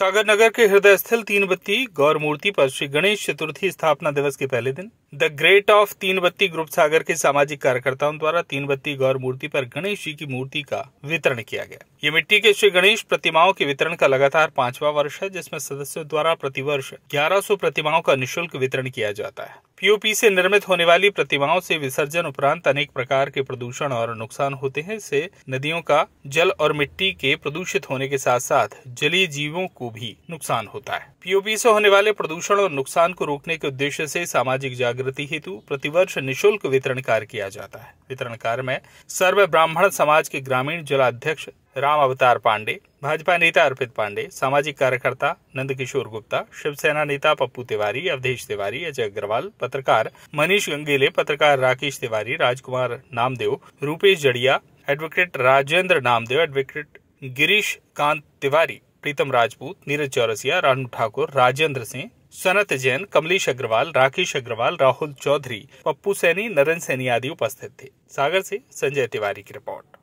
सागर नगर के हृदय स्थल तीन बत्ती गौर मूर्ति पर श्री गणेश चतुर्थी स्थापना दिवस के पहले दिन द ग्रेट ऑफ तीन बत्ती ग्रुप सागर के सामाजिक कार्यकर्ताओं द्वारा तीन बत्ती गौर मूर्ति पर गणेश जी की मूर्ति का वितरण किया गया ये मिट्टी के श्री गणेश प्रतिमाओं के वितरण का लगातार पांचवा वर्ष है जिसमें सदस्यों द्वारा प्रतिवर्ष ग्यारह प्रतिमाओं का निःशुल्क वितरण किया जाता है पीओपी से निर्मित होने वाली प्रतिमाओं से विसर्जन उपरांत अनेक प्रकार के प्रदूषण और नुकसान होते हैं इससे नदियों का जल और मिट्टी के प्रदूषित होने के साथ साथ जलीय जीवों को भी नुकसान होता है पीओपी से होने वाले प्रदूषण और नुकसान को रोकने के उद्देश्य से सामाजिक जागृति हेतु प्रतिवर्ष निःशुल्क वितरण कार्य किया जाता है वितरण कार्य में सर्व ब्राह्मण समाज के ग्रामीण जिला अध्यक्ष राम अवतार पांडे भाजपा नेता अर्पित पांडे सामाजिक कार्यकर्ता नंदकिशोर गुप्ता शिवसेना नेता पप्पू तिवारी अवधेश तिवारी अजय अग्रवाल पत्रकार मनीष गंगेले पत्रकार राकेश तिवारी राजकुमार नामदेव रूपेश जड़िया एडवोकेट राजेंद्र नामदेव एडवोकेट गिरीश कांत तिवारी प्रीतम राजपूत नीरज चौरसिया रानू ठाकुर राजेंद्र सिंह सनत जैन कमलेश अग्रवाल राकेश अग्रवाल राहुल चौधरी पप्पू सैनी नरेंद्र सैनी आदि उपस्थित थे सागर से संजय तिवारी की रिपोर्ट